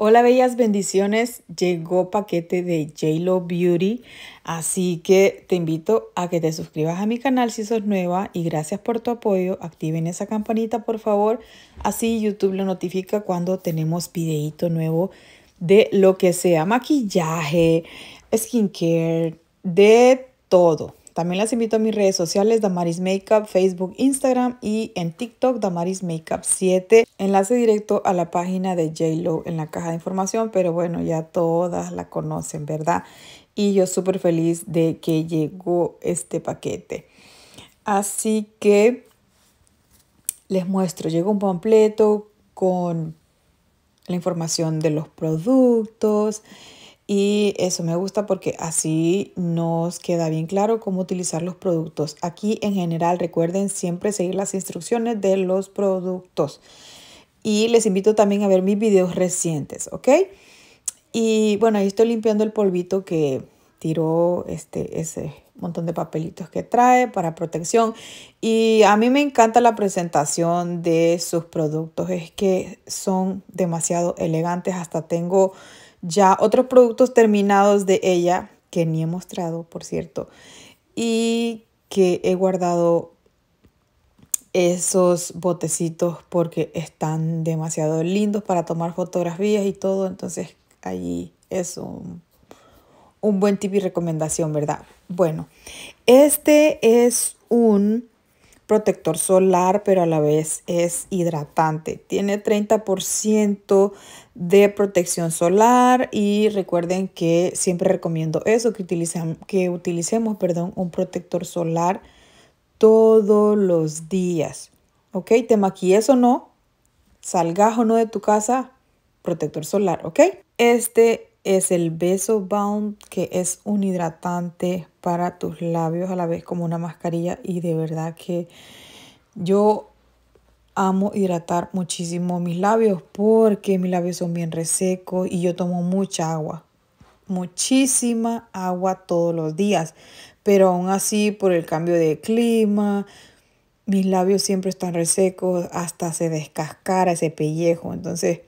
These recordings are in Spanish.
Hola bellas bendiciones, llegó paquete de JLo Beauty, así que te invito a que te suscribas a mi canal si sos nueva y gracias por tu apoyo, activen esa campanita por favor, así YouTube lo notifica cuando tenemos videito nuevo de lo que sea maquillaje, skincare, de todo. También las invito a mis redes sociales Damaris Makeup, Facebook, Instagram y en TikTok Damaris Makeup 7. Enlace directo a la página de JLo en la caja de información, pero bueno, ya todas la conocen, ¿verdad? Y yo súper feliz de que llegó este paquete. Así que les muestro, llegó un completo con la información de los productos, y eso me gusta porque así nos queda bien claro cómo utilizar los productos. Aquí en general recuerden siempre seguir las instrucciones de los productos. Y les invito también a ver mis videos recientes, ¿ok? Y bueno, ahí estoy limpiando el polvito que tiró este, ese montón de papelitos que trae para protección. Y a mí me encanta la presentación de sus productos. Es que son demasiado elegantes. Hasta tengo ya otros productos terminados de ella que ni he mostrado, por cierto, y que he guardado esos botecitos porque están demasiado lindos para tomar fotografías y todo, entonces allí es un, un buen tip y recomendación, ¿verdad? Bueno, este es un protector solar, pero a la vez es hidratante. Tiene 30% de protección solar y recuerden que siempre recomiendo eso, que, que utilicemos perdón, un protector solar todos los días. ¿Ok? Te maquilles o no, salgas o no de tu casa, protector solar, ¿ok? Este es el Beso Bound, que es un hidratante para tus labios a la vez como una mascarilla. Y de verdad que yo amo hidratar muchísimo mis labios porque mis labios son bien resecos y yo tomo mucha agua. Muchísima agua todos los días. Pero aún así, por el cambio de clima, mis labios siempre están resecos, hasta se descascara ese pellejo. Entonces,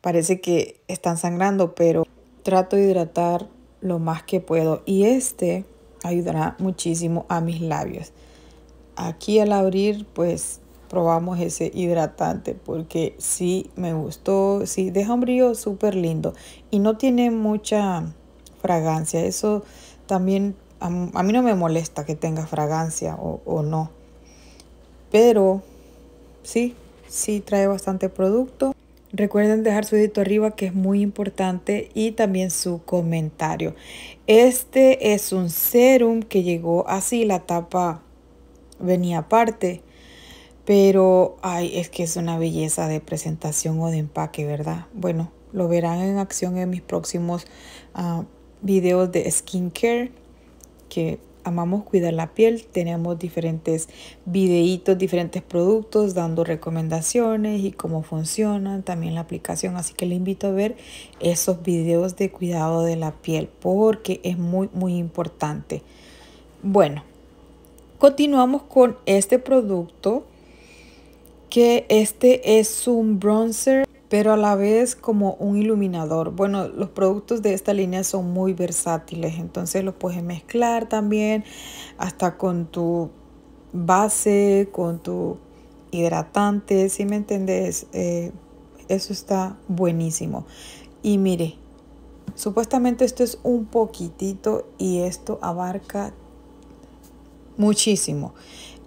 parece que están sangrando, pero trato de hidratar lo más que puedo y este ayudará muchísimo a mis labios. Aquí al abrir pues probamos ese hidratante porque sí me gustó, sí deja un brillo súper lindo y no tiene mucha fragancia. Eso también a, mí no me molesta que tenga fragancia o no. Pero sí, sí trae bastante producto Recuerden dejar su dedito arriba que es muy importante y también su comentario. Este es un serum que llegó así, la tapa venía aparte, pero ay, es que es una belleza de presentación o de empaque, ¿verdad? Bueno, lo verán en acción en mis próximos ah, videos de skincare que amamos cuidar la piel, tenemos diferentes videitos, diferentes productos dando recomendaciones y cómo funcionan, también la aplicación, así que le invito a ver esos videos de cuidado de la piel porque es muy muy importante. Bueno, continuamos con este producto que este es un bronzer pero a la vez como un iluminador. Bueno, los productos de esta línea son muy versátiles, entonces los puedes mezclar también hasta con tu base, con tu hidratante, si me entendés, eh, eso está buenísimo. Y mire, supuestamente esto es un poquitito y esto abarca muchísimo.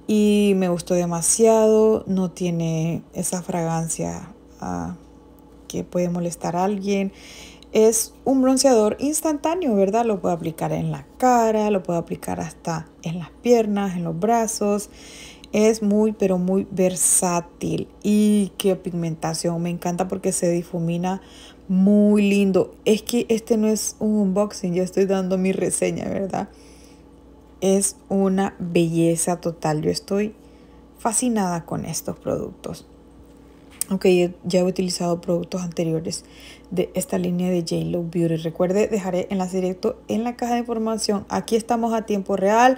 Y me gustó demasiado, no tiene esa fragancia. Ah, que puede molestar a alguien. Es un bronceador instantáneo, ¿verdad? Lo puedo aplicar en la cara, lo puedo aplicar hasta en las piernas, en los brazos. Es muy, pero muy versátil. Y qué pigmentación. Me encanta porque se difumina muy lindo. Es que este no es un unboxing, ya estoy dando mi reseña, ¿verdad? Es una belleza total. Yo estoy fascinada con estos productos. Aunque eh, ya he utilizado productos anteriores de esta línea de j Look Beauty. Recuerde, dejaré enlace directo en la caja de información. Aquí estamos a tiempo real.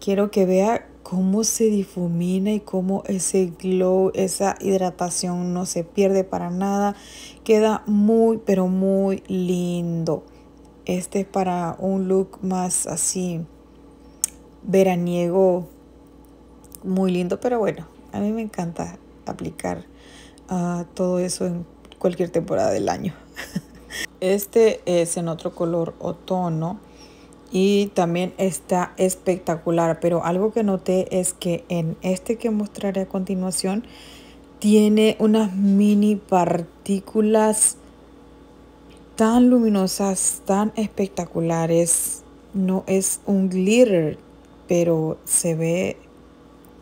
Quiero que vea cómo se difumina y cómo ese glow, esa hidratación no se pierde para nada. Queda muy, pero muy lindo. Este es para un look más así veraniego. Muy lindo, pero bueno, a mí me encanta aplicar todo eso en cualquier temporada del año. este es en otro color tono. y también está espectacular, pero algo que noté es que en este que mostraré a continuación tiene unas mini partículas tan luminosas, tan espectaculares. No es un glitter, pero se ve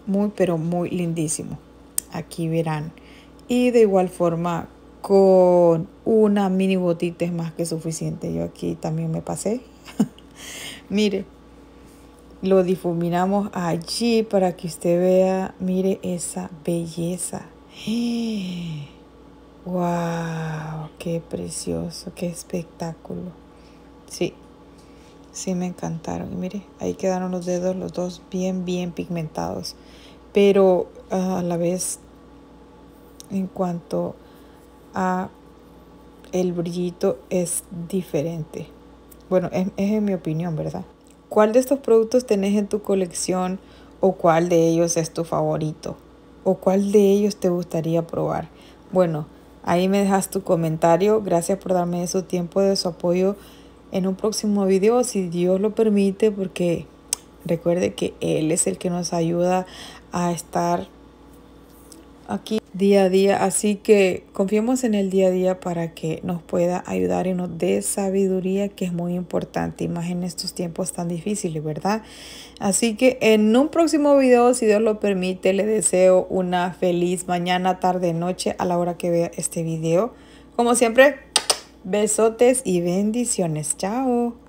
muy, pero muy lindísimo. Aquí verán. Y de igual forma, con una mini botita es más que suficiente. Yo aquí también me pasé. mire, lo difuminamos allí para que usted vea, mire esa belleza. ¡Wow! ¡Qué precioso! ¡Qué espectáculo! Sí, sí me encantaron. Y mire, ahí quedaron los dedos, los dos bien, bien pigmentados. Pero a la vez en cuanto a el brillito es diferente. Bueno, es, en mi opinión, ¿verdad? ¿Cuál de estos productos tenés en tu colección o cuál de ellos es tu favorito? ¿O cuál de ellos te gustaría probar? Bueno, ahí me dejas tu comentario. Gracias por darme su tiempo, de su apoyo en un próximo video, si Dios lo permite, porque recuerde que Él es el que nos ayuda a estar aquí día a día. Así que confiemos en el día a día para que nos pueda ayudar y nos dé sabiduría, que es muy importante, y más en estos tiempos tan difíciles, ¿verdad? Así que en un próximo video, si Dios lo permite, le deseo una feliz mañana, tarde, noche a la hora que vea este video. Como siempre, besotes y bendiciones. Chao.